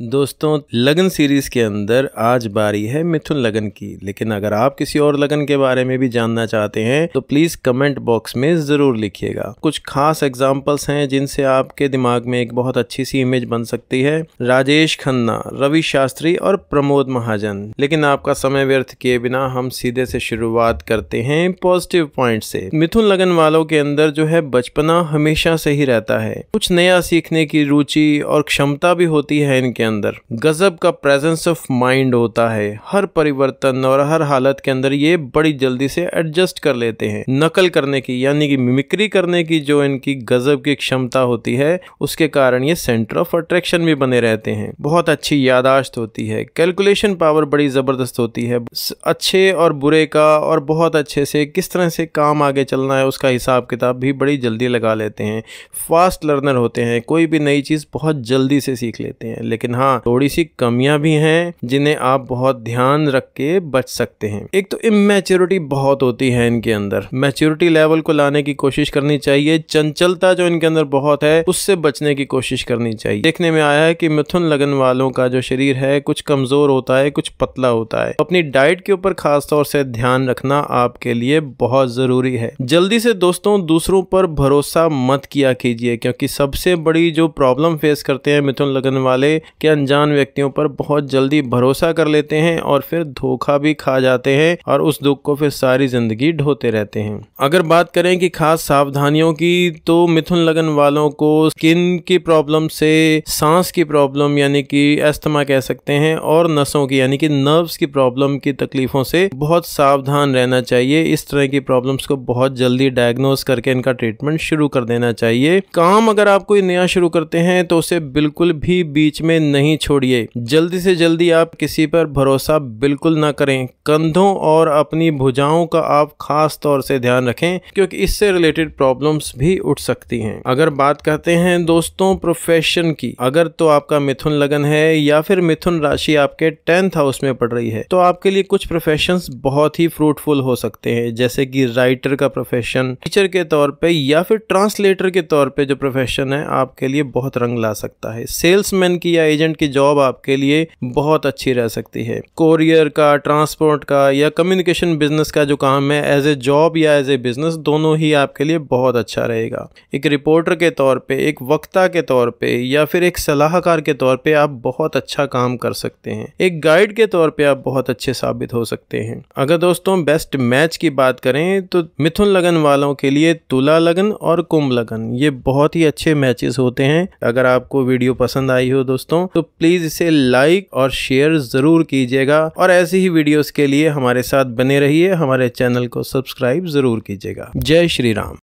दोस्तों लगन सीरीज़ के अंदर आज बारी है मिथुन लगन की लेकिन अगर आप किसी और लगन के बारे में भी जानना चाहते हैं तो प्लीज़ कमेंट बॉक्स में ज़रूर लिखिएगा कुछ खास एग्जाम्पल्स हैं जिनसे आपके दिमाग में एक बहुत अच्छी सी इमेज बन सकती है राजेश खन्ना रवि शास्त्री और प्रमोद महाजन लेकिन आपका समय व्यर्थ किए बिना हम सीधे से शुरुआत करते हैं पॉजिटिव पॉइंट से मिथुन लगन वालों के अंदर जो है बचपना हमेशा से ही रहता है कुछ नया सीखने की रुचि और क्षमता भी होती है इनके के अंदर गजब का प्रेजेंस ऑफ माइंड होता है हर परिवर्तन और हर हालत के अंदर ये बड़ी जल्दी से एडजस्ट कर लेते हैं नकल करने की यानी कि मिमिक्री करने की जो इनकी गजब की क्षमता होती है उसके कारण ये सेंटर ऑफ अट्रैक्शन भी बने रहते हैं बहुत अच्छी यादाश्त होती है कैलकुलेशन पावर बड़ी ज़बरदस्त होती है अच्छे और बुरे का और बहुत अच्छे से किस तरह से काम आगे चलना है उसका हिसाब किताब भी बड़ी जल्दी लगा लेते हैं फास्ट लर्नर होते हैं कोई भी नई चीज़ बहुत जल्दी से सीख लेते हैं लेकिन लेकिन हाँ थोड़ी सी कमियां भी हैं जिन्हें आप बहुत ध्यान रख के बच सकते हैं एक तो इमेच्योरिटी बहुत होती है इनके अंदर मेच्योरिटी लेवल को लाने की कोशिश करनी चाहिए चंचलता जो इनके अंदर बहुत है उससे बचने की कोशिश करनी चाहिए देखने में आया है कि मिथुन लगन वालों का जो शरीर है कुछ कमजोर होता है कुछ पतला होता है अपनी डाइट के ऊपर खास तौर से ध्यान रखना आपके लिए बहुत जरूरी है जल्दी से दोस्तों दूसरों पर भरोसा मत किया कीजिए क्योंकि सबसे बड़ी जो प्रॉब्लम फेस करते हैं मिथुन लगन वाले कि अनजान व्यक्तियों पर बहुत जल्दी भरोसा कर लेते हैं और फिर धोखा भी खा जाते हैं और उस दुख को फिर सारी जिंदगी ढोते रहते हैं अगर बात करें कि खास सावधानियों की तो मिथुन लगन वालों को स्किन की प्रॉब्लम से सांस की प्रॉब्लम यानी कि अस्थमा कह सकते हैं और नसों की यानी कि नर्व्स की प्रॉब्लम की तकलीफों से बहुत सावधान रहना चाहिए इस तरह की प्रॉब्लम्स को बहुत जल्दी डायग्नोज करके इनका ट्रीटमेंट शुरू कर देना चाहिए काम अगर आप कोई नया शुरू करते हैं तो उसे बिल्कुल भी बीच में नहीं छोड़िए जल्दी से जल्दी आप किसी पर भरोसा बिल्कुल ना करें कंधों और अपनी भुजाओं का आप खास तौर से ध्यान रखें क्योंकि इससे रिलेटेड प्रॉब्लम्स भी उठ सकती हैं अगर बात करते हैं दोस्तों प्रोफेशन की अगर तो आपका मिथुन लगन है या फिर मिथुन राशि आपके टेंथ हाउस में पड़ रही है तो आपके लिए कुछ प्रोफेशन बहुत ही फ्रूटफुल हो सकते हैं जैसे कि राइटर का प्रोफेशन टीचर के तौर पे या फिर ट्रांसलेटर के तौर पे जो प्रोफेशन है आपके लिए बहुत रंग ला सकता है सेल्समैन की या एजेंट की जॉब आपके लिए बहुत अच्छी रह सकती है कोरियर का ट्रांसपोर्ट का या कम्युनिकेशन बिजनेस का जो काम है एज ए जॉब या एज ए बिजनेस दोनों ही आपके लिए बहुत अच्छा रहेगा एक रिपोर्टर के तौर पर एक वक्ता के तौर पर या फिर एक सलाहकार के तौर पर आप बहुत अच्छा काम कर सकते हैं एक गाइड के तौर पर आप बहुत अच्छे साबित हो सकते हैं अगर दोस्तों बेस्ट मैच की बात करें तो मिथुन लगन वालों के लिए तुला लगन और कुंभ लगन ये बहुत ही अच्छे मैचेस होते हैं अगर आपको वीडियो पसंद आई हो दोस्तों तो प्लीज इसे लाइक और शेयर जरूर कीजिएगा और ऐसी ही वीडियोस के लिए हमारे साथ बने रहिए हमारे चैनल को सब्सक्राइब जरूर कीजिएगा जय श्री राम